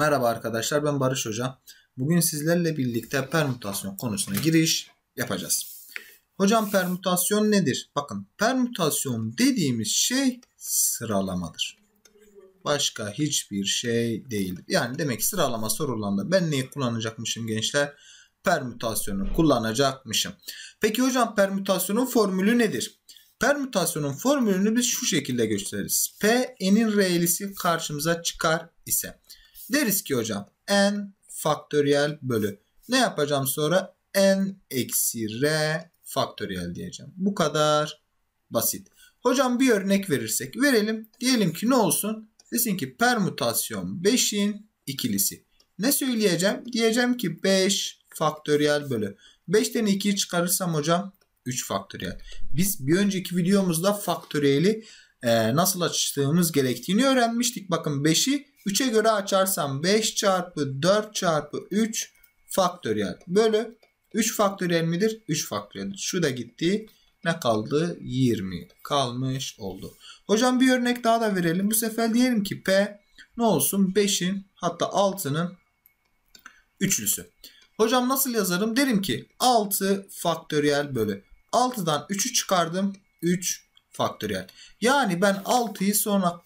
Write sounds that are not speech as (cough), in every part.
Merhaba arkadaşlar ben Barış Hoca. Bugün sizlerle birlikte permütasyon konusuna giriş yapacağız. Hocam permütasyon nedir? Bakın permütasyon dediğimiz şey sıralamadır. Başka hiçbir şey değildir. Yani demek ki sıralama sorulanda ben neyi kullanacakmışım gençler? Permütasyonu kullanacakmışım. Peki hocam permütasyonun formülü nedir? Permütasyonun formülünü biz şu şekilde gösteririz. P n'in re'lisi karşımıza çıkar ise. Deriz ki hocam n faktöriyel bölü. Ne yapacağım sonra? n eksi r faktöriyel diyeceğim. Bu kadar basit. Hocam bir örnek verirsek verelim. Diyelim ki ne olsun? Desin ki permutasyon 5'in ikilisi. Ne söyleyeceğim? Diyeceğim ki 5 faktöriyel bölü. 5'ten 2'yi çıkarırsam hocam 3 faktöriyel. Biz bir önceki videomuzda faktöriyeli e, nasıl açtığımız gerektiğini öğrenmiştik. Bakın 5'i 3'e göre açarsam 5 çarpı 4 çarpı 3 faktöriyel bölü 3 faktöriyel midir? 3 faktöriyel. Şu da gitti. Ne kaldı? 20 kalmış oldu. Hocam bir örnek daha da verelim. Bu sefer diyelim ki P ne olsun? 5'in hatta 6'nın üçlüsü. Hocam nasıl yazarım? Derim ki 6 faktöriyel bölü. 6'dan 3'ü çıkardım. 3 faktöriyel. Yani ben 6'yı sonra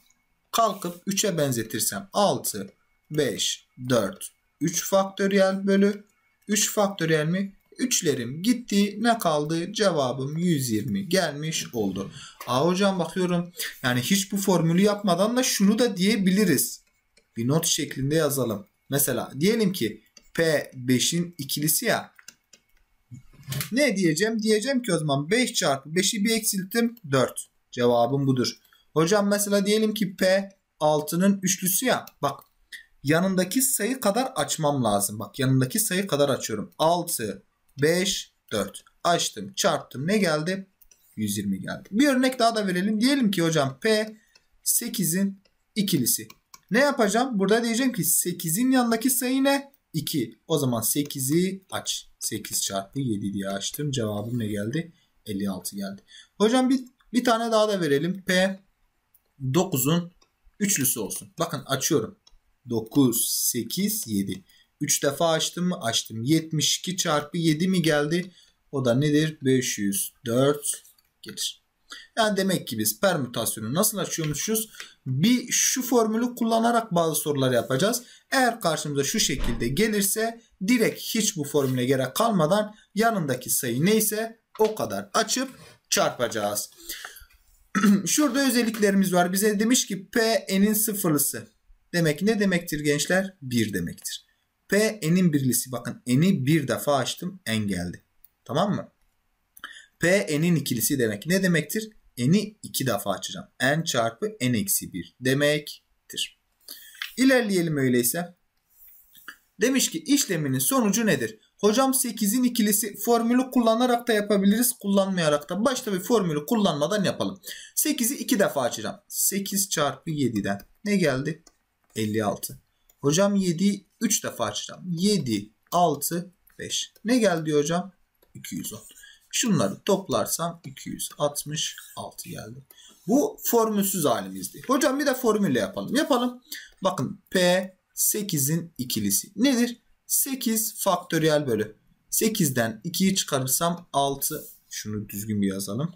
kalkıp 3'e benzetirsem 6, 5, 4, 3 faktöriyel bölü 3 faktöriyel mi? Üçlerim gitti. Ne kaldı? Cevabım 120 gelmiş oldu. Aa hocam bakıyorum yani hiç bu formülü yapmadan da şunu da diyebiliriz. Bir not şeklinde yazalım. Mesela diyelim ki P 5'in ikilisi ya. Ne diyeceğim? Diyeceğim ki o zaman 5 çarpı 5'i bir eksilttim 4. Cevabım budur. Hocam mesela diyelim ki P 6'nın üçlüsü ya. Bak yanındaki sayı kadar açmam lazım. Bak yanındaki sayı kadar açıyorum. 6, 5, 4. Açtım çarptım. Ne geldi? 120 geldi. Bir örnek daha da verelim. Diyelim ki hocam P 8'in ikilisi. Ne yapacağım? Burada diyeceğim ki 8'in yanındaki sayı ne? 2. O zaman 8'i aç. 8 çarpı 7 diye açtım. Cevabım ne geldi? 56 geldi. Hocam bir, bir tane daha da verelim. P 9'un üçlüsü olsun. Bakın açıyorum. 9, 8, 7. 3 defa açtım mı? Açtım. 72 çarpı 7 mi geldi? O da nedir? 504 gelir. Yani demek ki biz permütasyonu nasıl açıyormuşuz? Bir şu formülü kullanarak bazı sorular yapacağız. Eğer karşımıza şu şekilde gelirse direkt hiç bu formüle gerek kalmadan yanındaki sayı neyse o kadar açıp çarpacağız. (clears throat) Şurada özelliklerimiz var. Bize demiş ki P n'in sıfırlısı. Demek ne demektir gençler? 1 demektir. P n'in birlisi. Bakın n'i bir defa açtım n geldi. Tamam mı? P n'in ikilisi demek ne demektir? n'i iki defa açacağım. n çarpı n eksi 1 demektir. İlerleyelim öyleyse. Demiş ki işleminin sonucu nedir? Hocam 8'in ikilisi formülü kullanarak da yapabiliriz. Kullanmayarak da. Başta bir formülü kullanmadan yapalım. 8'i 2 defa açacağım. 8 çarpı 7'den ne geldi? 56. Hocam 7'yi 3 defa açacağım. 7, 6, 5. Ne geldi hocam? 210. Şunları toplarsam 266 geldi. Bu formülsüz halimizdi. Hocam bir de formülle yapalım. Yapalım. Bakın P 8'in ikilisi. Nedir? 8 faktöriyel bölü. 8'den 2'yi çıkarırsam 6. Şunu düzgün bir yazalım.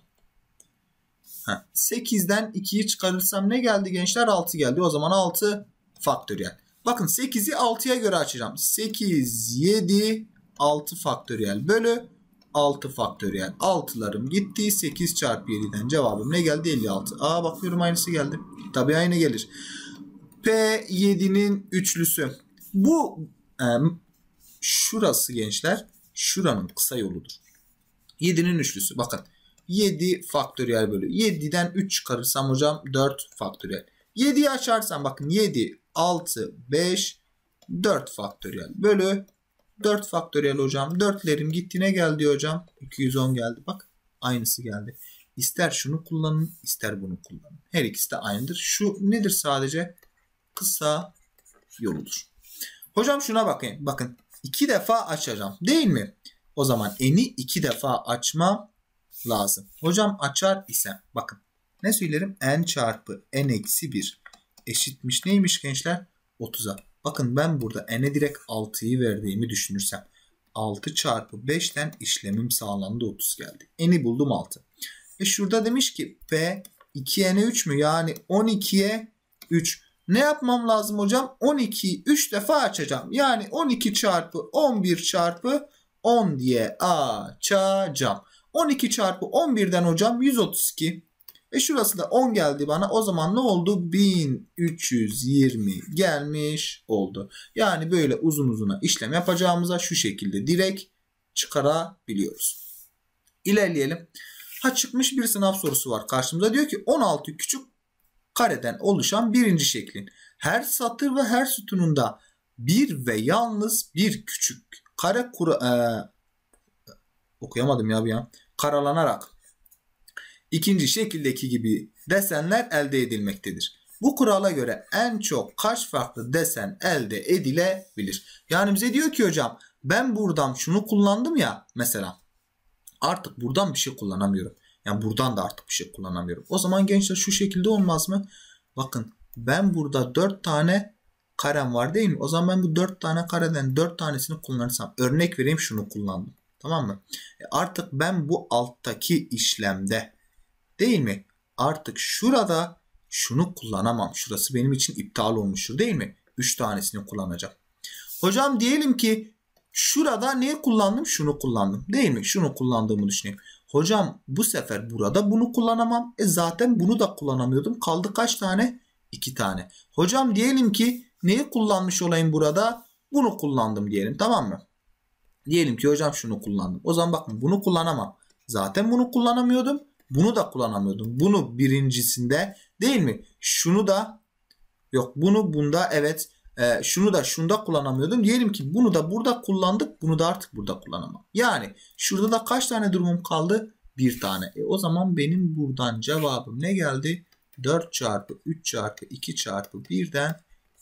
8'den 2'yi çıkarırsam ne geldi gençler? 6 geldi. O zaman 6 faktöriyel. Bakın 8'i 6'ya göre açacağım. 8, 7, 6 faktöriyel bölü 6 faktöriyel. 6'larım gitti. 8 çarpı 7'den cevabım ne geldi? 56. Aa bakıyorum aynısı geldi. Tabii aynı gelir. P7'nin üçlüsü. Bu şurası gençler şuranın kısa yoludur. 7'nin üçlüsü bakın 7 faktöriyel bölü 7'den 3 çıkarırsam hocam 4 faktöriyel. 7'yi açarsam bakın 7 6 5 4 faktöriyel bölü 4 faktöriyel hocam. 4'lerim ne geldi hocam. 210 geldi bak aynısı geldi. İster şunu kullanın ister bunu kullanın. Her ikisi de aynıdır. Şu nedir sadece? Kısa yoludur. Hocam şuna bakayım. Bakın iki defa açacağım değil mi? O zaman n'i iki defa açmam lazım. Hocam açar ise, bakın ne söylerim? n çarpı n eksi 1 eşitmiş neymiş gençler? 30'a. Bakın ben burada n'e direkt 6'yı verdiğimi düşünürsem 6 çarpı 5'ten işlemim sağlandı 30 geldi. N'i buldum 6. E şurada demiş ki P 2n'e 3 mü? Yani 12'ye 3. Ne yapmam lazım hocam? 12'yi 3 defa açacağım. Yani 12 çarpı 11 çarpı 10 diye açacağım. 12 çarpı 11'den hocam 132. E şurası da 10 geldi bana. O zaman ne oldu? 1320 gelmiş oldu. Yani böyle uzun uzuna işlem yapacağımıza şu şekilde direkt çıkarabiliyoruz. İlerleyelim. Ha çıkmış bir sınav sorusu var karşımıza. Diyor ki 16 küçük kareden oluşan birinci şeklin. Her satır ve her sütununda bir ve yalnız bir küçük kare kura, e, okuyamadım ya bir an karalanarak ikinci şekildeki gibi desenler elde edilmektedir. Bu kurala göre en çok kaç farklı desen elde edilebilir? Yani bize diyor ki hocam ben buradan şunu kullandım ya mesela artık buradan bir şey kullanamıyorum. Yani buradan da artık bir şey kullanamıyorum. O zaman gençler şu şekilde olmaz mı? Bakın ben burada 4 tane karem var değil mi? O zaman ben bu 4 tane kareden 4 tanesini kullanırsam örnek vereyim şunu kullandım. Tamam mı? E artık ben bu alttaki işlemde değil mi? Artık şurada şunu kullanamam. Şurası benim için iptal olmuştur değil mi? 3 tanesini kullanacağım. Hocam diyelim ki şurada ne kullandım? Şunu kullandım değil mi? Şunu kullandığımı düşüneyim. Hocam bu sefer burada bunu kullanamam. E zaten bunu da kullanamıyordum. Kaldı kaç tane? 2 tane. Hocam diyelim ki neyi kullanmış olayım burada? Bunu kullandım diyelim tamam mı? Diyelim ki hocam şunu kullandım. O zaman bakın bunu kullanamam. Zaten bunu kullanamıyordum. Bunu da kullanamıyordum. Bunu birincisinde değil mi? Şunu da yok bunu bunda evet ee, şunu da şunda kullanamıyordum. Diyelim ki bunu da burada kullandık. Bunu da artık burada kullanamam. Yani şurada da kaç tane durumum kaldı? Bir tane. E, o zaman benim buradan cevabım ne geldi? 4 çarpı 3 çarpı 2 çarpı 1'den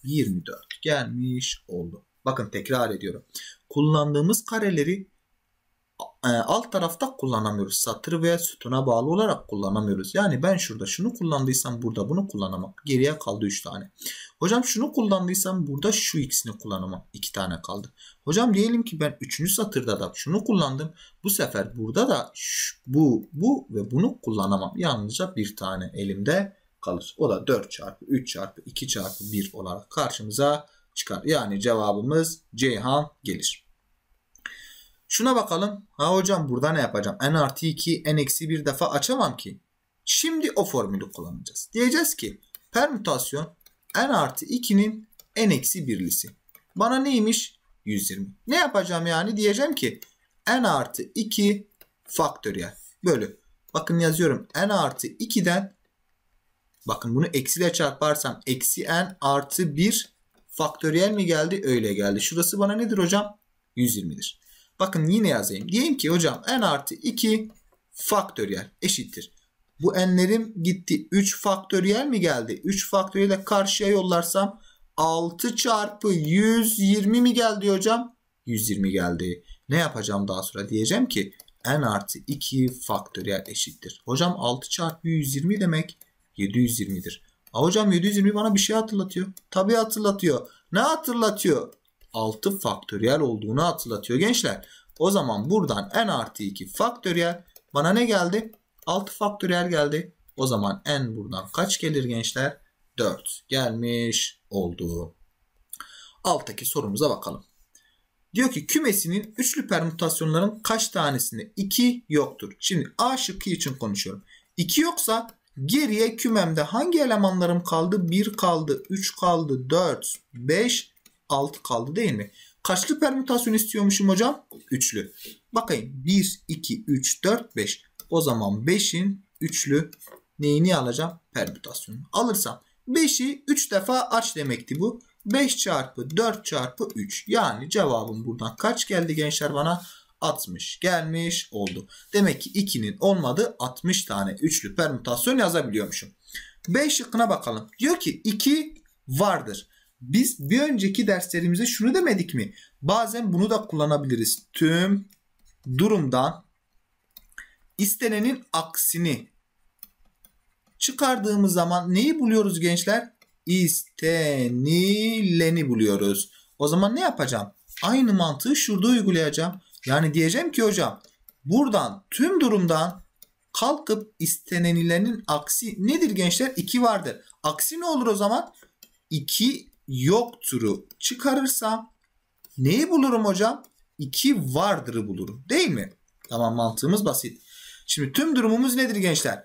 24 gelmiş oldu. Bakın tekrar ediyorum. Kullandığımız kareleri e, alt tarafta kullanamıyoruz. Satır veya sütuna bağlı olarak kullanamıyoruz. Yani ben şurada şunu kullandıysam burada bunu kullanamam. Geriye kaldı 3 tane. Hocam şunu kullandıysam burada şu ikisini kullanamam. 2 tane kaldı. Hocam diyelim ki ben 3. satırda da şunu kullandım. Bu sefer burada da şu, bu, bu ve bunu kullanamam. Yalnızca bir tane elimde kalır. O da 4 çarpı 3 çarpı 2 çarpı 1 olarak karşımıza çıkar. Yani cevabımız Ceyhan gelir. Şuna bakalım. Ha hocam burada ne yapacağım? n artı 2, n eksi 1 defa açamam ki. Şimdi o formülü kullanacağız. Diyeceğiz ki permütasyon n artı 2'nin n eksi 1'lisi. Bana neymiş? 120. Ne yapacağım yani? Diyeceğim ki n artı 2 faktöriyel bölü. Bakın yazıyorum n artı 2'den bakın bunu eksiyle çarparsam eksi n artı 1 faktöriyel mi geldi? Öyle geldi. Şurası bana nedir hocam? 120'dir. Bakın yine yazayım. Diyeyim ki hocam n artı 2 faktöriyel eşittir. Bu n'lerim gitti. 3 faktöriyel mi geldi? 3 faktöriyel karşıya yollarsam 6 çarpı 120 mi geldi hocam? 120 geldi. Ne yapacağım daha sonra? Diyeceğim ki n artı 2 faktöriyel eşittir. Hocam 6 çarpı 120 demek 720'dir. A hocam 720 bana bir şey hatırlatıyor. Tabii hatırlatıyor. Ne hatırlatıyor? 6 faktöriyel olduğunu hatırlatıyor gençler. O zaman buradan n artı 2 faktöriyel bana ne geldi? 6 faktöriyel geldi. O zaman n buradan kaç gelir gençler? 4 gelmiş oldu. Alttaki sorumuza bakalım. Diyor ki kümesinin üçlü permütasyonların kaç tanesinde 2 yoktur? Şimdi A şıkkı için konuşuyorum. 2 yoksa geriye kümemde hangi elemanlarım kaldı? 1 kaldı, 3 kaldı, 4, 5, 6 kaldı değil mi? Kaçlı permütasyon istiyormuşum hocam? Üçlü. Bakayım 1, 2, 3, 4, 5. O zaman 5'in üçlü neyini alacağım? Permütasyonu. Alırsam 5'i 3 defa aç demekti bu. 5 çarpı 4 çarpı 3. Yani cevabım buradan kaç geldi gençler bana? 60 gelmiş oldu. Demek ki 2'nin olmadığı 60 tane üçlü permütasyon yazabiliyormuşum. B şıkkına bakalım. Diyor ki 2 vardır. Biz bir önceki derslerimizde şunu demedik mi? Bazen bunu da kullanabiliriz. Tüm durumdan istenenin aksini çıkardığımız zaman neyi buluyoruz gençler? İstenileni buluyoruz. O zaman ne yapacağım? Aynı mantığı şurada uygulayacağım. Yani diyeceğim ki hocam buradan tüm durumdan kalkıp istenenilerin aksi nedir gençler? 2 vardır. Aksi ne olur o zaman? 2 yoktur'u çıkarırsam neyi bulurum hocam? 2 vardır'ı bulurum değil mi? Tamam mantığımız basit. Şimdi tüm durumumuz nedir gençler?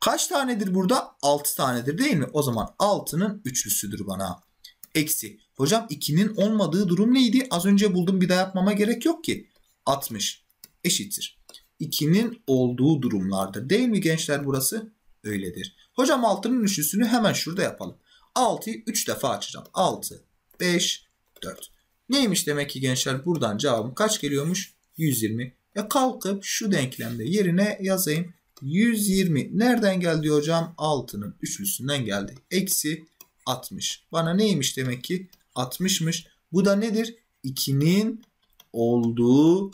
Kaç tanedir burada? 6 tanedir değil mi? O zaman 6'nın üçlüsüdür bana. Eksi. Hocam 2'nin olmadığı durum neydi? Az önce buldum bir daha yapmama gerek yok ki. 60 eşittir. 2'nin olduğu durumlardır. Değil mi gençler burası? Öyledir. Hocam 6'nın üçlüsünü hemen şurada yapalım. 6'yı 3 defa açacağım. 6, 5, 4. Neymiş demek ki gençler? Buradan cevabım kaç geliyormuş? 120. Ya kalkıp şu denklemde yerine yazayım. 120 nereden geldi hocam? 6'nın üçlüsünden geldi. Eksi 60. Bana neymiş demek ki? 60'mış. Bu da nedir? 2'nin olduğu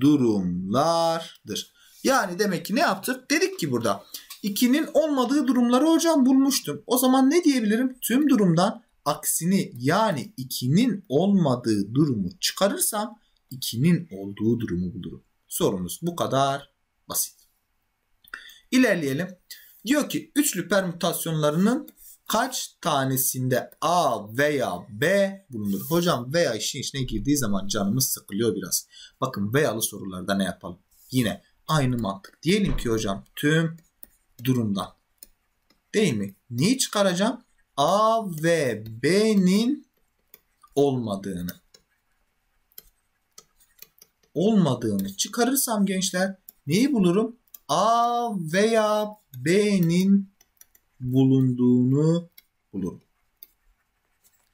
durumlardır. Yani demek ki ne yaptık? Dedik ki burada 2'nin olmadığı durumları hocam bulmuştum. O zaman ne diyebilirim? Tüm durumdan aksini yani 2'nin olmadığı durumu çıkarırsam 2'nin olduğu durumu bulurum. Sorunuz bu kadar basit. İlerleyelim. Diyor ki üçlü permütasyonlarının kaç tanesinde A veya B bulunur? Hocam veya işin içine girdiği zaman canımız sıkılıyor biraz. Bakın veyalı sorularda ne yapalım? Yine aynı mantık. Diyelim ki hocam tüm durumdan. Değil mi? Neyi çıkaracağım? A ve B'nin olmadığını. Olmadığını çıkarırsam gençler neyi bulurum? A veya B'nin bulunduğunu bulurum.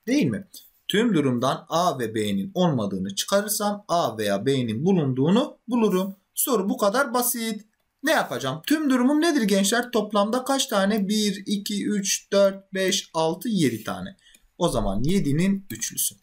Değil mi? Tüm durumdan A ve B'nin olmadığını çıkarırsam A veya B'nin bulunduğunu bulurum. Soru bu kadar basit ne yapacağım? Tüm durumum nedir gençler? Toplamda kaç tane? 1, 2, 3, 4, 5, 6, 7 tane. O zaman 7'nin üçlüsü.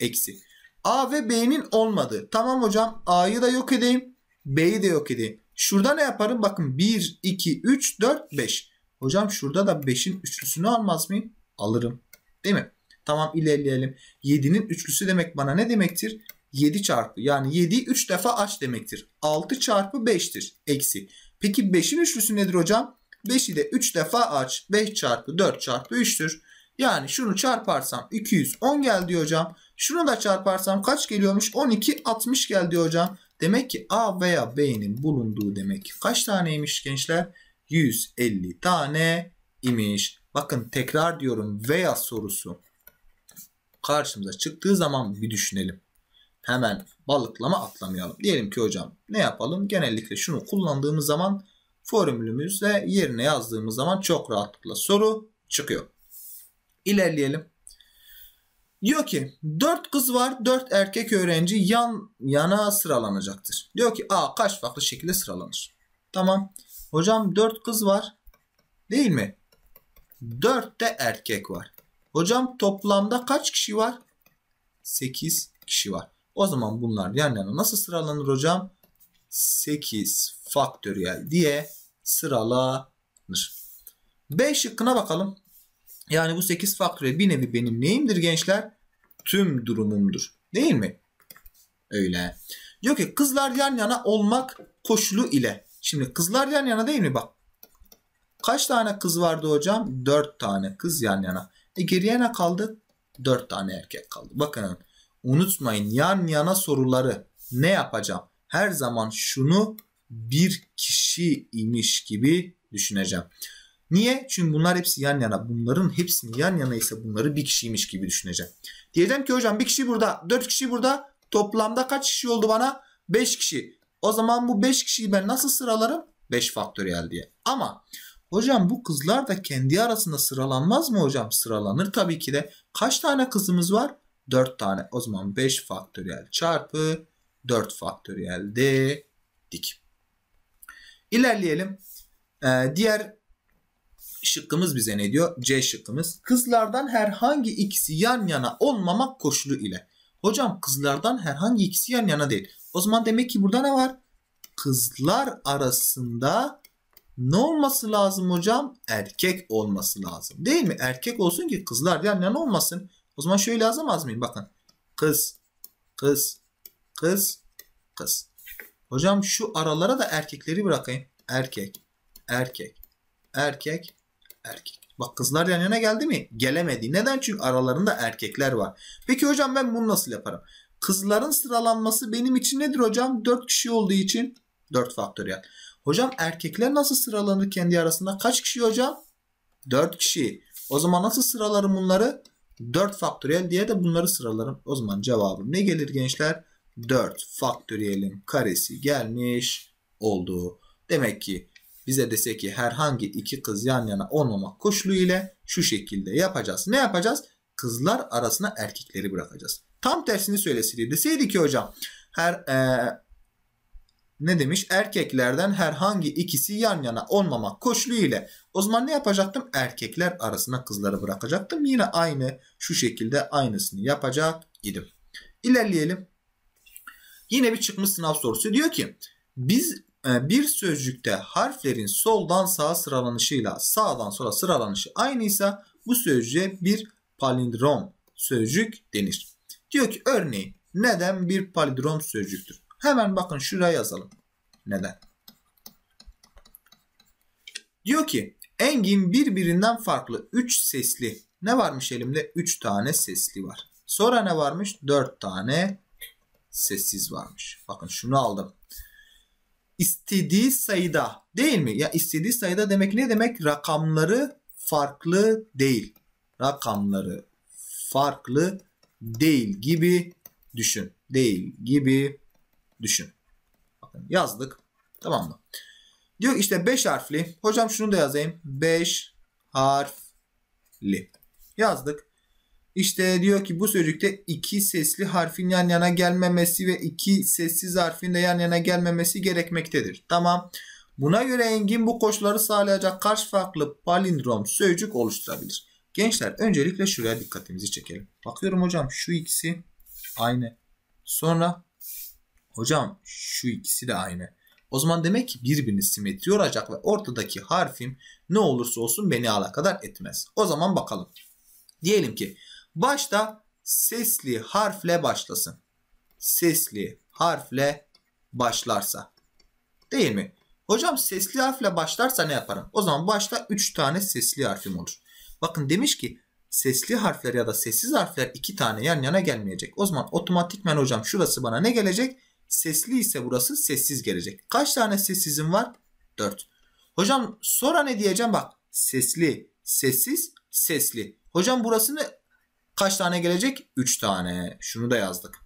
Eksi. A ve B'nin olmadığı. Tamam hocam A'yı da yok edeyim. B'yi de yok edeyim. Şurada ne yaparım? Bakın 1, 2, 3, 4, 5. Hocam şurada da 5'in üçlüsünü almaz mıyım? Alırım. Değil mi? Tamam ilerleyelim. 7'nin üçlüsü demek bana ne demektir? 7 çarpı yani 7'yi 3 defa aç demektir. 6 çarpı 5'tir eksi. Peki 5'in üçlüsü nedir hocam? 5'i de 3 defa aç. 5 çarpı 4 çarpı 3'tür. Yani şunu çarparsam 210 geldi hocam. Şunu da çarparsam kaç geliyormuş? 12 60 geldi hocam. Demek ki A veya B'nin bulunduğu demek ki kaç taneymiş gençler? 150 tane imiş. Bakın tekrar diyorum veya sorusu karşımıza çıktığı zaman bir düşünelim hemen balıklama atlamayalım. Diyelim ki hocam ne yapalım? Genellikle şunu kullandığımız zaman formülümüzle yerine yazdığımız zaman çok rahatlıkla soru çıkıyor. İlerleyelim. Diyor ki 4 kız var 4 erkek öğrenci yan yana sıralanacaktır. Diyor ki A kaç farklı şekilde sıralanır? Tamam. Hocam 4 kız var değil mi? 4 de erkek var. Hocam toplamda kaç kişi var? 8 kişi var. O zaman bunlar yan yana nasıl sıralanır hocam? 8 faktöriyel diye sıralanır. B şıkkına bakalım. Yani bu 8 faktöriyel bir nevi benim neyimdir gençler? Tüm durumumdur. Değil mi? Öyle. Diyor ki kızlar yan yana olmak koşulu ile. Şimdi kızlar yan yana değil mi? Bak. Kaç tane kız vardı hocam? 4 tane kız yan yana. E geriye ne kaldı? 4 tane erkek kaldı. Bakın Unutmayın yan yana soruları ne yapacağım? Her zaman şunu bir kişi imiş gibi düşüneceğim. Niye? Çünkü bunlar hepsi yan yana. Bunların hepsini yan yana ise bunları bir kişiymiş gibi düşüneceğim. Diyeceğim ki hocam bir kişi burada, dört kişi burada. Toplamda kaç kişi oldu bana? Beş kişi. O zaman bu beş kişiyi ben nasıl sıralarım? Beş faktöriyel diye. Ama hocam bu kızlar da kendi arasında sıralanmaz mı hocam? Sıralanır tabii ki de. Kaç tane kızımız var? 4 tane o zaman 5 faktöriyel çarpı 4 faktöriyel dedik. İlerleyelim. Ee, diğer şıkkımız bize ne diyor? C şıkkımız. Kızlardan herhangi ikisi yan yana olmamak koşulu ile. Hocam kızlardan herhangi ikisi yan yana değil. O zaman demek ki burada ne var? Kızlar arasında ne olması lazım hocam? Erkek olması lazım. Değil mi? Erkek olsun ki kızlar yan yana olmasın. O zaman şöyle yazamaz mıyım? Bakın. Kız, kız, kız, kız. Hocam şu aralara da erkekleri bırakayım. Erkek, erkek, erkek, erkek. Bak kızlar yan yana geldi mi? Gelemedi. Neden? Çünkü aralarında erkekler var. Peki hocam ben bunu nasıl yaparım? Kızların sıralanması benim için nedir hocam? 4 kişi olduğu için 4 faktöriyel. Hocam erkekler nasıl sıralanır kendi arasında? Kaç kişi hocam? 4 kişi. O zaman nasıl sıralarım bunları? 4 faktöriyel diye de bunları sıralarım. O zaman cevabım ne gelir gençler? 4 faktöriyelin karesi gelmiş oldu. Demek ki bize dese ki herhangi iki kız yan yana olmamak koşulu ile şu şekilde yapacağız. Ne yapacağız? Kızlar arasına erkekleri bırakacağız. Tam tersini söyleseydi deseydi ki hocam her e, ne demiş? Erkeklerden herhangi ikisi yan yana olmamak koşulu ile. O zaman ne yapacaktım? Erkekler arasına kızları bırakacaktım. Yine aynı şu şekilde aynısını yapacak idim. İlerleyelim. Yine bir çıkmış sınav sorusu. Diyor ki biz e, bir sözcükte harflerin soldan sağa sıralanışıyla sağdan sola sıralanışı aynıysa bu sözcüğe bir palindrom sözcük denir. Diyor ki örneğin neden bir palindrom sözcüktür? Hemen bakın şuraya yazalım. Neden? Diyor ki Engin birbirinden farklı 3 sesli. Ne varmış elimde? 3 tane sesli var. Sonra ne varmış? 4 tane sessiz varmış. Bakın şunu aldım. İstediği sayıda değil mi? Ya istediği sayıda demek ne demek? Rakamları farklı değil. Rakamları farklı değil gibi düşün. Değil gibi düşün. Bakın yazdık. Tamam mı? Diyor işte 5 harfli. Hocam şunu da yazayım. 5 harfli. Yazdık. İşte diyor ki bu sözcükte iki sesli harfin yan yana gelmemesi ve iki sessiz harfin de yan yana gelmemesi gerekmektedir. Tamam. Buna göre Engin bu koşulları sağlayacak karşı farklı palindrom sözcük oluşturabilir? Gençler öncelikle şuraya dikkatimizi çekelim. Bakıyorum hocam şu ikisi aynı. Sonra Hocam şu ikisi de aynı. O zaman demek ki birbirini simetri olacak ve ortadaki harfim ne olursa olsun beni alakadar etmez. O zaman bakalım. Diyelim ki başta sesli harfle başlasın. Sesli harfle başlarsa. Değil mi? Hocam sesli harfle başlarsa ne yaparım? O zaman başta 3 tane sesli harfim olur. Bakın demiş ki sesli harfler ya da sessiz harfler 2 tane yan yana gelmeyecek. O zaman otomatikmen hocam şurası bana ne gelecek? Sesli ise burası sessiz gelecek. Kaç tane sessizim var? 4. Hocam sonra ne diyeceğim? Bak sesli, sessiz, sesli. Hocam burasını Kaç tane gelecek? 3 tane. Şunu da yazdık.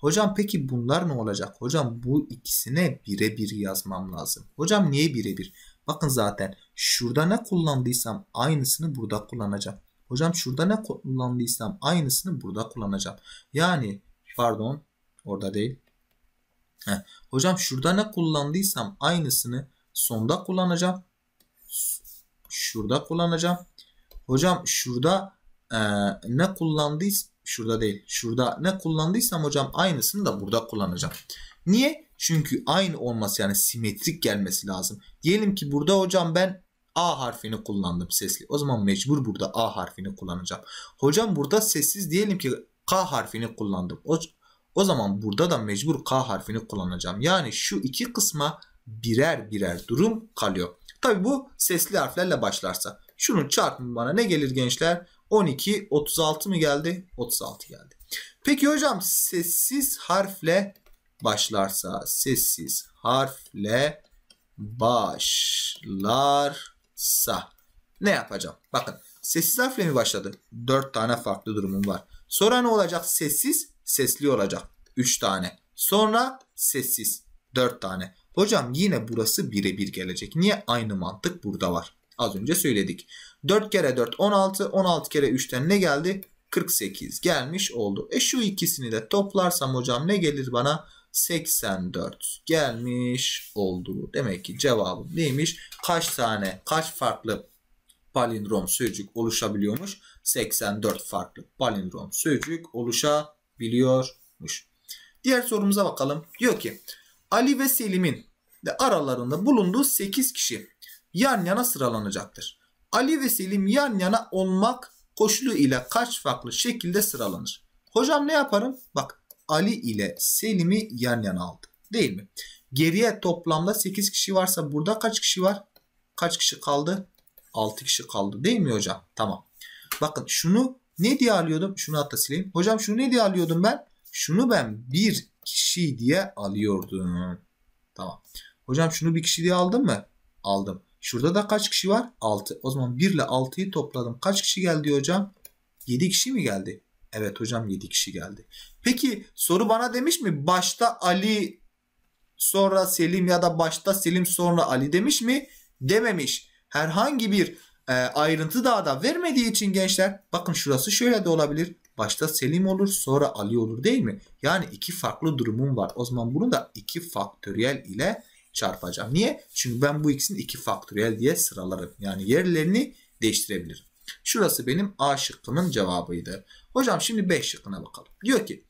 Hocam peki bunlar ne olacak? Hocam bu ikisine birebir yazmam lazım. Hocam niye birebir? Bakın zaten şurada ne kullandıysam aynısını burada kullanacağım. Hocam şurada ne kullandıysam aynısını burada kullanacağım. Yani pardon orada değil. Heh. Hocam şurada ne kullandıysam aynısını sonda kullanacağım. Şurada kullanacağım. Hocam şurada e, ne kullandıysam şurada değil. Şurada ne kullandıysam hocam aynısını da burada kullanacağım. Niye? Çünkü aynı olması yani simetrik gelmesi lazım. Diyelim ki burada hocam ben A harfini kullandım sesli. O zaman mecbur burada A harfini kullanacağım. Hocam burada sessiz diyelim ki K harfini kullandım. O zaman burada da mecbur K harfini kullanacağım. Yani şu iki kısma birer birer durum kalıyor. Tabi bu sesli harflerle başlarsa. Şunun çarpımı bana ne gelir gençler? 12, 36 mı geldi? 36 geldi. Peki hocam sessiz harfle başlarsa sessiz harfle başlarsa ne yapacağım? Bakın sessiz harfle mi başladı? 4 tane farklı durumum var. Sonra ne olacak? Sessiz sesli olacak 3 tane. Sonra sessiz 4 tane. Hocam yine burası birebir gelecek. Niye? Aynı mantık burada var. Az önce söyledik. 4 kere 4 16. 16 kere 3'ten ne geldi? 48 gelmiş oldu. E şu ikisini de toplarsam hocam ne gelir bana? 84 gelmiş oldu. Demek ki cevabım neymiş? Kaç tane, kaç farklı palindrom sözcük oluşabiliyormuş? 84 farklı palindrom sözcük oluşa biliyormuş. Diğer sorumuza bakalım. Diyor ki Ali ve Selim'in de aralarında bulunduğu 8 kişi yan yana sıralanacaktır. Ali ve Selim yan yana olmak koşulu ile kaç farklı şekilde sıralanır? Hocam ne yaparım? Bak Ali ile Selim'i yan yana aldı. Değil mi? Geriye toplamda 8 kişi varsa burada kaç kişi var? Kaç kişi kaldı? 6 kişi kaldı değil mi hocam? Tamam. Bakın şunu ne diye alıyordum? Şunu hatta sileyim. Hocam şunu ne diye alıyordum ben? Şunu ben bir kişi diye alıyordum. Tamam. Hocam şunu bir kişi diye aldım mı? Aldım. Şurada da kaç kişi var? 6. O zaman 1 ile 6'yı topladım. Kaç kişi geldi hocam? 7 kişi mi geldi? Evet hocam 7 kişi geldi. Peki soru bana demiş mi? Başta Ali sonra Selim ya da başta Selim sonra Ali demiş mi? Dememiş. Herhangi bir e, ayrıntı daha da vermediği için gençler bakın şurası şöyle de olabilir. Başta Selim olur sonra Ali olur değil mi? Yani iki farklı durumum var. O zaman bunu da iki faktöriyel ile çarpacağım. Niye? Çünkü ben bu ikisini iki faktöriyel diye sıralarım. Yani yerlerini değiştirebilirim. Şurası benim A şıkkının cevabıydı. Hocam şimdi B şıkkına bakalım. Diyor ki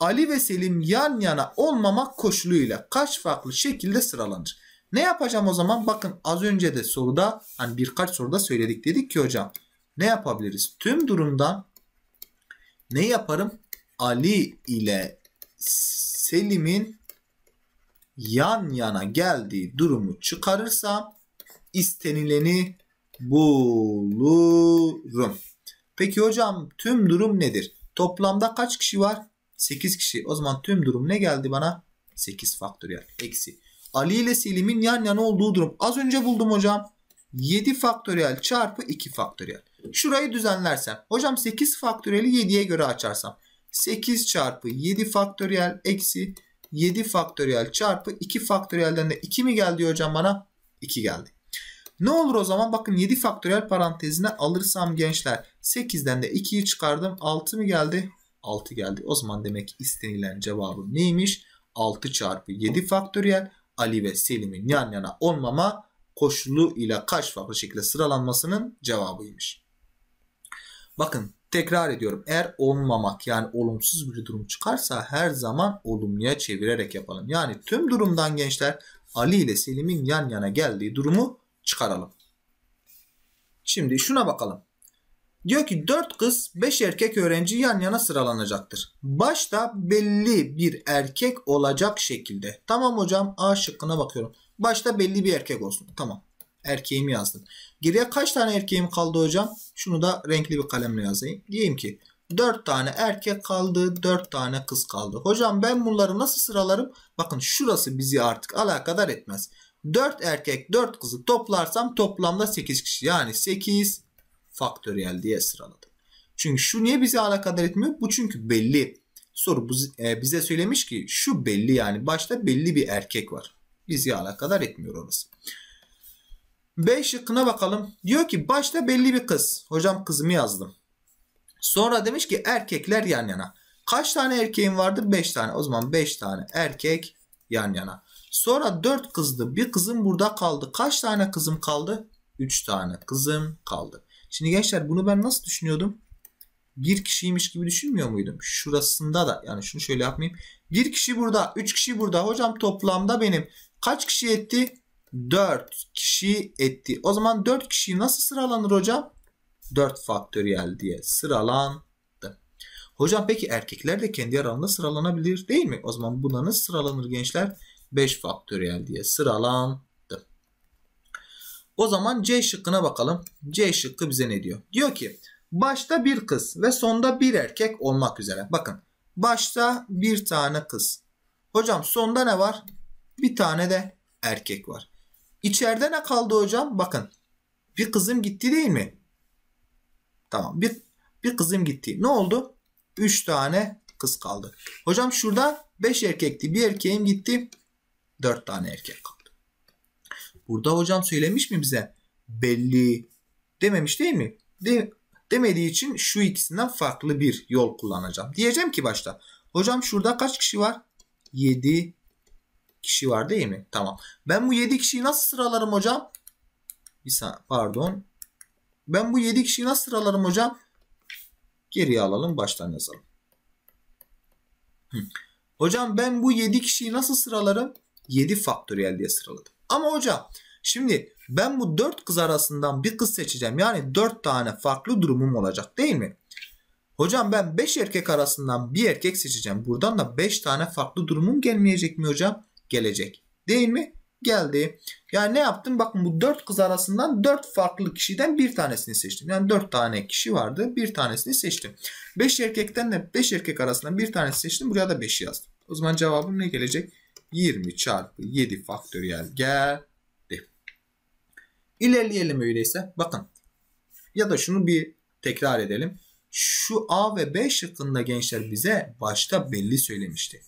Ali ve Selim yan yana olmamak koşuluyla kaç farklı şekilde sıralanır? Ne yapacağım o zaman? Bakın az önce de soruda hani birkaç soruda söyledik dedik ki hocam ne yapabiliriz? Tüm durumdan ne yaparım? Ali ile Selim'in yan yana geldiği durumu çıkarırsam istenileni bulurum. Peki hocam tüm durum nedir? Toplamda kaç kişi var? 8 kişi. O zaman tüm durum ne geldi bana? 8 faktöriyel. Eksi. Ali ile Selim'in yan yana olduğu durum. Az önce buldum hocam. 7 faktöriyel çarpı 2 faktöriyel. Şurayı düzenlersem. Hocam 8 faktöriyeli 7'ye göre açarsam. 8 çarpı 7 faktöriyel eksi 7 faktöriyel çarpı 2 faktöriyelden de 2 mi geldi hocam bana? 2 geldi. Ne olur o zaman bakın 7 faktöriyel parantezine alırsam gençler 8'den de 2'yi çıkardım 6 mı geldi? 6 geldi. O zaman demek istenilen cevabı neymiş? 6 çarpı 7 faktöriyel Ali ve Selim'in yan yana olmama koşulu ile kaç farklı şekilde sıralanmasının cevabıymış. Bakın tekrar ediyorum eğer olmamak yani olumsuz bir durum çıkarsa her zaman olumluya çevirerek yapalım. Yani tüm durumdan gençler Ali ile Selim'in yan yana geldiği durumu çıkaralım. Şimdi şuna bakalım. Diyor ki 4 kız 5 erkek öğrenci yan yana sıralanacaktır. Başta belli bir erkek olacak şekilde. Tamam hocam A şıkkına bakıyorum. Başta belli bir erkek olsun. Tamam. Erkeğimi yazdım. Geriye kaç tane erkeğim kaldı hocam? Şunu da renkli bir kalemle yazayım. Diyeyim ki 4 tane erkek kaldı, 4 tane kız kaldı. Hocam ben bunları nasıl sıralarım? Bakın şurası bizi artık alakadar etmez. 4 erkek, 4 kızı toplarsam toplamda 8 kişi. Yani 8, faktöriyel diye sıraladım. Çünkü şu niye bize alakadar etmiyor? Bu çünkü belli. Soru e, bize söylemiş ki şu belli yani başta belli bir erkek var. Bizi alakadar etmiyor orası. B şıkkına bakalım. Diyor ki başta belli bir kız. Hocam kızımı yazdım. Sonra demiş ki erkekler yan yana. Kaç tane erkeğin vardır? 5 tane. O zaman 5 tane erkek yan yana. Sonra 4 kızdı. Bir kızım burada kaldı. Kaç tane kızım kaldı? 3 tane kızım kaldı. Şimdi gençler bunu ben nasıl düşünüyordum? Bir kişiymiş gibi düşünmüyor muydum? Şurasında da yani şunu şöyle yapmayayım. Bir kişi burada, üç kişi burada. Hocam toplamda benim kaç kişi etti? Dört kişi etti. O zaman dört kişi nasıl sıralanır hocam? Dört faktöriyel diye sıralandı. Hocam peki erkekler de kendi aralarında sıralanabilir değil mi? O zaman buna nasıl sıralanır gençler? 5 faktöriyel diye sıralandı. O zaman C şıkkına bakalım. C şıkkı bize ne diyor? Diyor ki başta bir kız ve sonda bir erkek olmak üzere. Bakın başta bir tane kız. Hocam sonda ne var? Bir tane de erkek var. İçeride ne kaldı hocam? Bakın bir kızım gitti değil mi? Tamam bir, bir kızım gitti. Ne oldu? 3 tane kız kaldı. Hocam şurada 5 erkekti. Bir erkeğim gitti. 4 tane erkek kaldı. Burada hocam söylemiş mi bize? Belli dememiş değil mi? De demediği için şu ikisinden farklı bir yol kullanacağım. Diyeceğim ki başta. Hocam şurada kaç kişi var? 7 kişi var değil mi? Tamam. Ben bu 7 kişiyi nasıl sıralarım hocam? Bir saniye pardon. Ben bu 7 kişiyi nasıl sıralarım hocam? Geriye alalım baştan yazalım. Hı. Hocam ben bu 7 kişiyi nasıl sıralarım? 7 faktöriyel diye sıraladım. Ama hocam şimdi ben bu dört kız arasından bir kız seçeceğim. Yani dört tane farklı durumum olacak değil mi? Hocam ben beş erkek arasından bir erkek seçeceğim. Buradan da beş tane farklı durumum gelmeyecek mi hocam? Gelecek. Değil mi? Geldi. Yani ne yaptım? Bakın bu dört kız arasından dört farklı kişiden bir tanesini seçtim. Yani dört tane kişi vardı. Bir tanesini seçtim. Beş erkekten de beş erkek arasından bir tanesini seçtim. Buraya da beş yazdım. O zaman cevabım ne gelecek? 20 çarpı 7 faktöriyel geldi. İlerleyelim öyleyse. Bakın ya da şunu bir tekrar edelim. Şu A ve B şıkkında gençler bize başta belli söylemişti.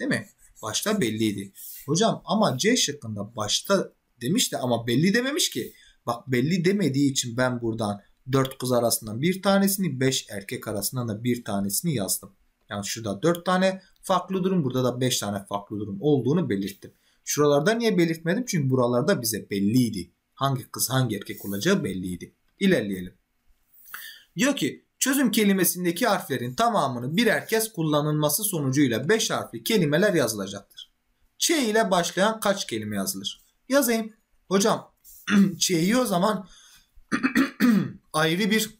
Değil mi? Başta belliydi. Hocam ama C şıkkında başta demişti ama belli dememiş ki. Bak belli demediği için ben buradan 4 kız arasından bir tanesini 5 erkek arasından da bir tanesini yazdım. Yani şurada 4 tane farklı durum burada da 5 tane farklı durum olduğunu belirttim. Şuralarda niye belirtmedim? Çünkü buralarda bize belliydi. Hangi kız hangi erkek olacağı belliydi. İlerleyelim. Diyor ki çözüm kelimesindeki harflerin tamamını birer kez kullanılması sonucuyla 5 harfli kelimeler yazılacaktır. Ç ile başlayan kaç kelime yazılır? Yazayım. Hocam (clears throat) Ç'yi o zaman (clears throat) ayrı bir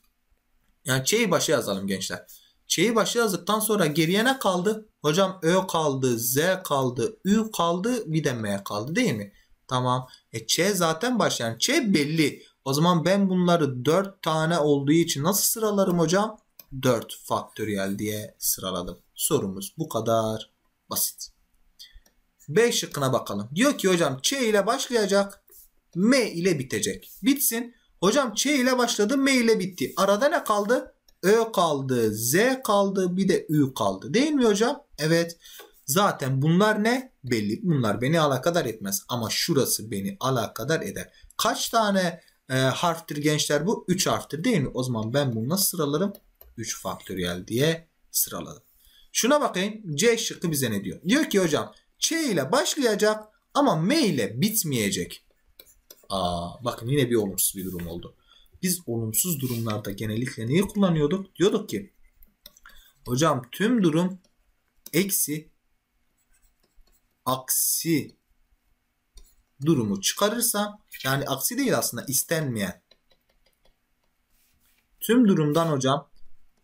yani Ç'yi başa yazalım gençler. Ç'yi başa yazdıktan sonra geriye ne kaldı? Hocam Ö kaldı, Z kaldı, Ü kaldı, bir de M kaldı değil mi? Tamam. E Ç zaten başlayan. Ç belli. O zaman ben bunları 4 tane olduğu için nasıl sıralarım hocam? 4 faktöriyel diye sıraladım. Sorumuz bu kadar basit. B şıkkına bakalım. Diyor ki hocam Ç ile başlayacak. M ile bitecek. Bitsin. Hocam Ç ile başladı M ile bitti. Arada ne kaldı? Ö kaldı, Z kaldı, bir de Ü kaldı. Değil mi hocam? Evet. Zaten bunlar ne? Belli. Bunlar beni alakadar etmez. Ama şurası beni alakadar eder. Kaç tane e, harftir gençler bu? 3 harftir değil mi? O zaman ben bunu nasıl sıralarım? 3 faktöriyel diye sıraladım. Şuna bakayım. C şıkkı bize ne diyor? Diyor ki hocam Ç ile başlayacak ama M ile bitmeyecek. Aa, bakın yine bir olumsuz bir durum oldu. Biz olumsuz durumlarda genellikle neyi kullanıyorduk? Diyorduk ki hocam tüm durum eksi aksi durumu çıkarırsam yani aksi değil aslında istenmeyen tüm durumdan hocam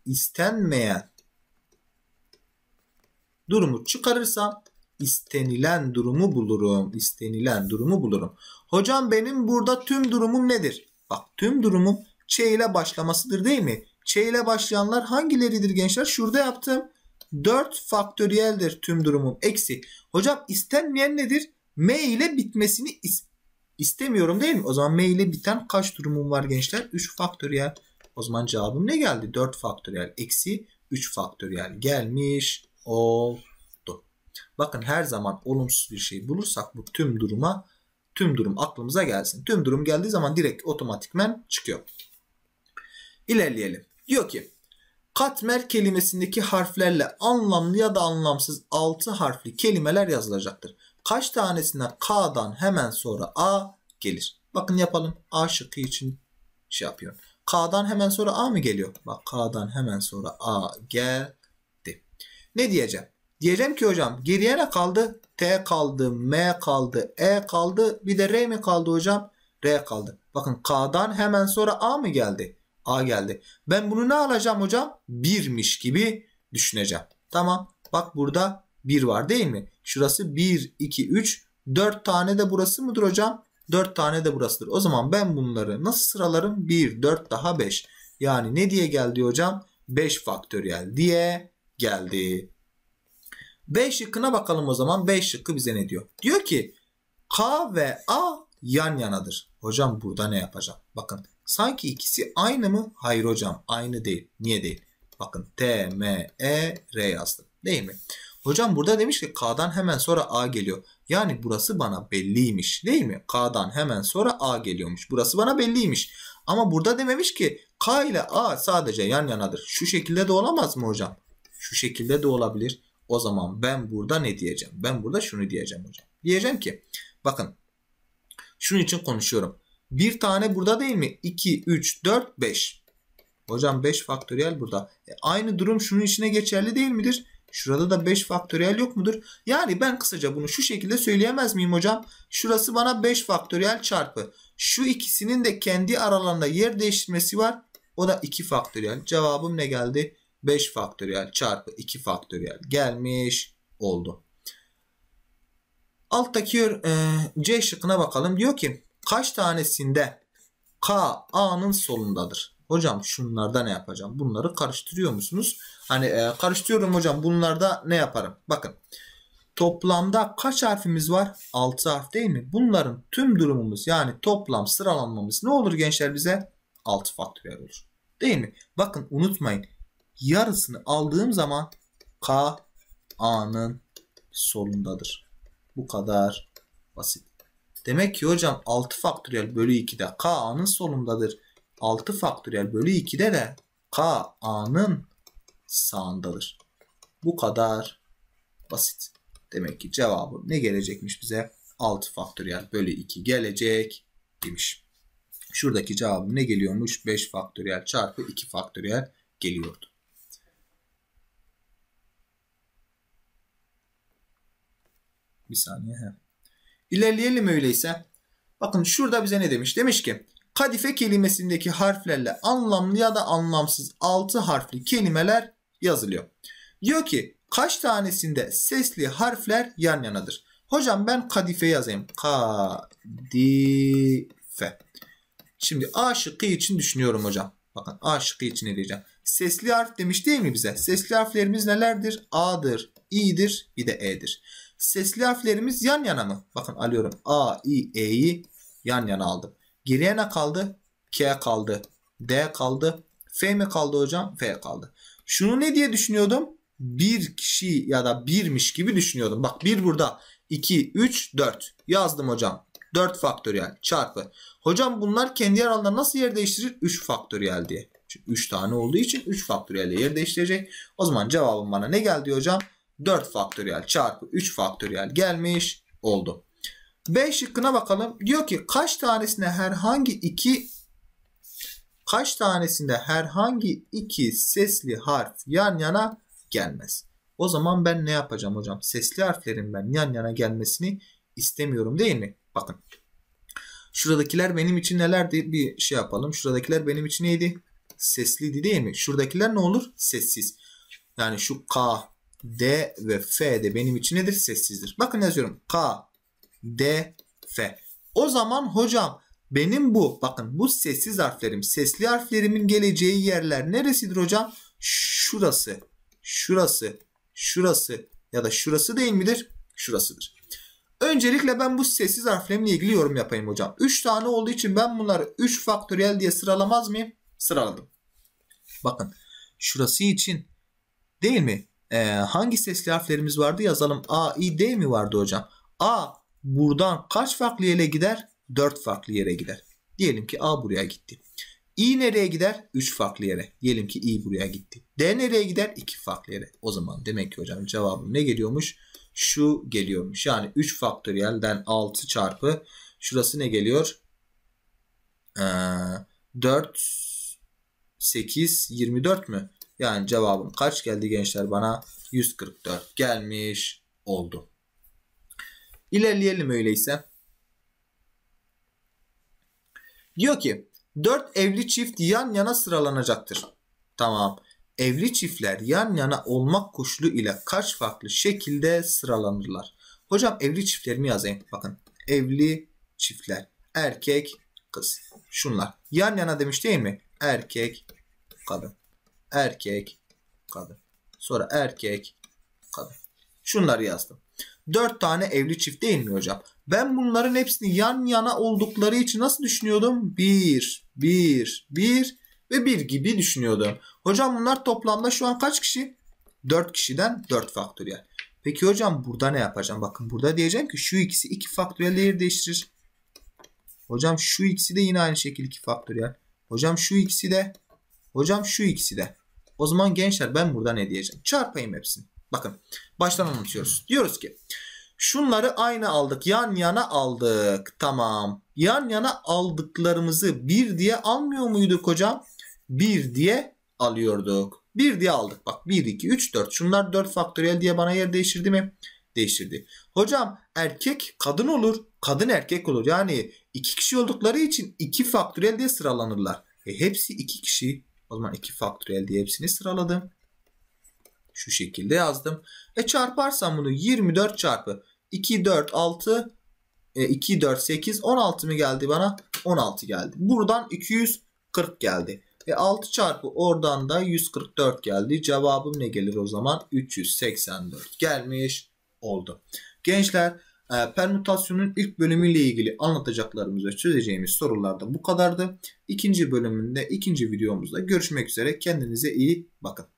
istenmeyen durumu çıkarırsam istenilen durumu bulurum. İstenilen durumu bulurum. Hocam benim burada tüm durumum nedir? Bak tüm durumum Ç ile başlamasıdır değil mi? Ç ile başlayanlar hangileridir gençler? Şurada yaptım. 4 faktöriyeldir tüm durumun eksi. Hocam istenmeyen nedir? M ile bitmesini is istemiyorum değil mi? O zaman M ile biten kaç durumum var gençler? 3 faktöriyel. O zaman cevabım ne geldi? 4 faktöriyel eksi 3 faktöriyel gelmiş oldu. Bakın her zaman olumsuz bir şey bulursak bu tüm duruma tüm durum aklımıza gelsin. Tüm durum geldiği zaman direkt otomatikmen çıkıyor. İlerleyelim. Diyor ki katmer kelimesindeki harflerle anlamlı ya da anlamsız 6 harfli kelimeler yazılacaktır. Kaç tanesine K'dan hemen sonra A gelir? Bakın yapalım. A şıkkı için şey yapıyorum. K'dan hemen sonra A mı geliyor? Bak K'dan hemen sonra A geldi. Ne diyeceğim? Diyeceğim ki hocam geriye ne kaldı? T kaldı, M kaldı, E kaldı. Bir de R mi kaldı hocam? R kaldı. Bakın K'dan hemen sonra A mı geldi? A geldi. Ben bunu ne alacağım hocam? 1'miş gibi düşüneceğim. Tamam. Bak burada 1 var değil mi? Şurası 1, 2, 3. 4 tane de burası mıdır hocam? 4 tane de burasıdır. O zaman ben bunları nasıl sıralarım? 1, 4 daha 5. Yani ne diye geldi hocam? 5 faktöriyel diye geldi. B şıkkına bakalım o zaman. B şıkkı bize ne diyor? Diyor ki K ve A yan yanadır. Hocam burada ne yapacağım? Bakın Sanki ikisi aynı mı? Hayır hocam aynı değil. Niye değil? Bakın T, M, E, R yazdım. Değil mi? Hocam burada demiş ki K'dan hemen sonra A geliyor. Yani burası bana belliymiş değil mi? K'dan hemen sonra A geliyormuş. Burası bana belliymiş. Ama burada dememiş ki K ile A sadece yan yanadır. Şu şekilde de olamaz mı hocam? Şu şekilde de olabilir. O zaman ben burada ne diyeceğim? Ben burada şunu diyeceğim hocam. Diyeceğim ki bakın şunun için konuşuyorum. Bir tane burada değil mi? 2, 3, 4, 5. Hocam 5 faktöriyel burada. E, aynı durum şunun içine geçerli değil midir? Şurada da 5 faktöriyel yok mudur? Yani ben kısaca bunu şu şekilde söyleyemez miyim hocam? Şurası bana 5 faktöriyel çarpı. Şu ikisinin de kendi aralarında yer değiştirmesi var. O da 2 faktöriyel. Cevabım ne geldi? 5 faktöriyel çarpı 2 faktöriyel gelmiş oldu. Alttaki e, C şıkkına bakalım. Diyor ki kaç tanesinde K A'nın solundadır? Hocam şunlarda ne yapacağım? Bunları karıştırıyor musunuz? Hani e, karıştırıyorum hocam bunlarda ne yaparım? Bakın toplamda kaç harfimiz var? 6 harf değil mi? Bunların tüm durumumuz yani toplam sıralanmamız ne olur gençler bize? 6 faktöriyel olur. Değil mi? Bakın unutmayın yarısını aldığım zaman K A'nın solundadır. Bu kadar basit. Demek ki hocam 6 faktöriyel bölü 2'de k a'nın solundadır. 6 faktöriyel bölü 2'de de k a'nın sağındadır. Bu kadar basit. Demek ki cevabı ne gelecekmiş bize? 6 faktöriyel bölü 2 gelecek demiş. Şuradaki cevabı ne geliyormuş? 5 faktöriyel çarpı 2 faktöriyel geliyordu. Bir saniye. He. İlerleyelim öyleyse. Bakın şurada bize ne demiş? Demiş ki kadife kelimesindeki harflerle anlamlı ya da anlamsız 6 harfli kelimeler yazılıyor. Diyor ki kaç tanesinde sesli harfler yan yanadır? Hocam ben kadife yazayım. Kadife. Şimdi A şıkkı için düşünüyorum hocam. Bakın A şıkkı için ne diyeceğim? Sesli harf demiş değil mi bize? Sesli harflerimiz nelerdir? A'dır, İ'dir, bir de E'dir. Sesli harflerimiz yan yana mı? Bakın alıyorum. A, I, E'yi yan yana aldım. Geriye ne kaldı? K kaldı. D kaldı. F mi kaldı hocam? F kaldı. Şunu ne diye düşünüyordum? Bir kişi ya da birmiş gibi düşünüyordum. Bak bir burada. 2, 3, 4. Yazdım hocam. 4 faktöriyel çarpı. Hocam bunlar kendi aralarında nasıl yer değiştirir? 3 faktöriyel diye. Çünkü 3 tane olduğu için 3 faktöriyel yer değiştirecek. O zaman cevabım bana ne geldi hocam? 4 faktöriyel çarpı 3 faktöriyel gelmiş oldu. B şıkkına bakalım. Diyor ki kaç tanesinde herhangi iki kaç tanesinde herhangi iki sesli harf yan yana gelmez. O zaman ben ne yapacağım hocam? Sesli harflerin ben yan yana gelmesini istemiyorum değil mi? Bakın. Şuradakiler benim için nelerdi? Bir şey yapalım. Şuradakiler benim için neydi? Sesliydi değil mi? Şuradakiler ne olur? Sessiz. Yani şu K, D ve F de benim için nedir? Sessizdir. Bakın yazıyorum. K, D, F. O zaman hocam benim bu bakın bu sessiz harflerim sesli harflerimin geleceği yerler neresidir hocam? Şurası, şurası, şurası ya da şurası değil midir? Şurasıdır. Öncelikle ben bu sessiz harflerimle ilgili yorum yapayım hocam. 3 tane olduğu için ben bunları 3 faktöriyel diye sıralamaz mıyım? Sıraladım. Bakın şurası için değil mi? E, hangi sesli harflerimiz vardı yazalım. A, I, D mi vardı hocam? A buradan kaç farklı yere gider? 4 farklı yere gider. Diyelim ki A buraya gitti. I nereye gider? 3 farklı yere. Diyelim ki I buraya gitti. D nereye gider? 2 farklı yere. O zaman demek ki hocam cevabım ne geliyormuş? Şu geliyormuş. Yani 3 faktöriyelden 6 çarpı şurası ne geliyor? Ee, 4 8 24 mü? Yani cevabım kaç geldi gençler bana? 144 gelmiş oldu. İlerleyelim öyleyse. Diyor ki 4 evli çift yan yana sıralanacaktır. Tamam. Evli çiftler yan yana olmak koşulu ile kaç farklı şekilde sıralanırlar? Hocam evli çiftlerimi yazayım. Bakın evli çiftler. Erkek, kız. Şunlar. Yan yana demiş değil mi? Erkek, kadın erkek, kadın. Sonra erkek, kadın. Şunları yazdım. 4 tane evli çift değil mi hocam? Ben bunların hepsini yan yana oldukları için nasıl düşünüyordum? 1, 1, 1 ve 1 gibi düşünüyordum. Hocam bunlar toplamda şu an kaç kişi? 4 kişiden 4 faktöriyel. Peki hocam burada ne yapacağım? Bakın burada diyeceğim ki şu ikisi 2 iki faktöriyelleri değiştirir. Hocam şu ikisi de yine aynı şekilde 2 faktöriyel. Hocam şu ikisi de. Hocam şu ikisi de. O zaman gençler ben burada ne diyeceğim? Çarpayım hepsini. Bakın baştan anlatıyoruz. Diyoruz ki şunları aynı aldık. Yan yana aldık. Tamam. Yan yana aldıklarımızı bir diye almıyor muyduk hocam? Bir diye alıyorduk. Bir diye aldık. Bak 1, 2, 3, 4. Şunlar 4 faktöriyel diye bana yer değiştirdi mi? Değiştirdi. Hocam erkek kadın olur. Kadın erkek olur. Yani iki kişi oldukları için iki faktöriyel diye sıralanırlar. E hepsi iki kişi. O zaman 2 faktöriyel diye hepsini sıraladım. Şu şekilde yazdım. E çarparsam bunu 24 çarpı 2, 4, 6, 2, 4, 8, 16 mı geldi bana? 16 geldi. Buradan 240 geldi. E 6 çarpı oradan da 144 geldi. Cevabım ne gelir o zaman? 384 gelmiş oldu. Gençler e, permütasyonun ilk bölümüyle ilgili anlatacaklarımızı ve çözeceğimiz sorularda bu kadardı. İkinci bölümünde, ikinci videomuzda görüşmek üzere. Kendinize iyi bakın.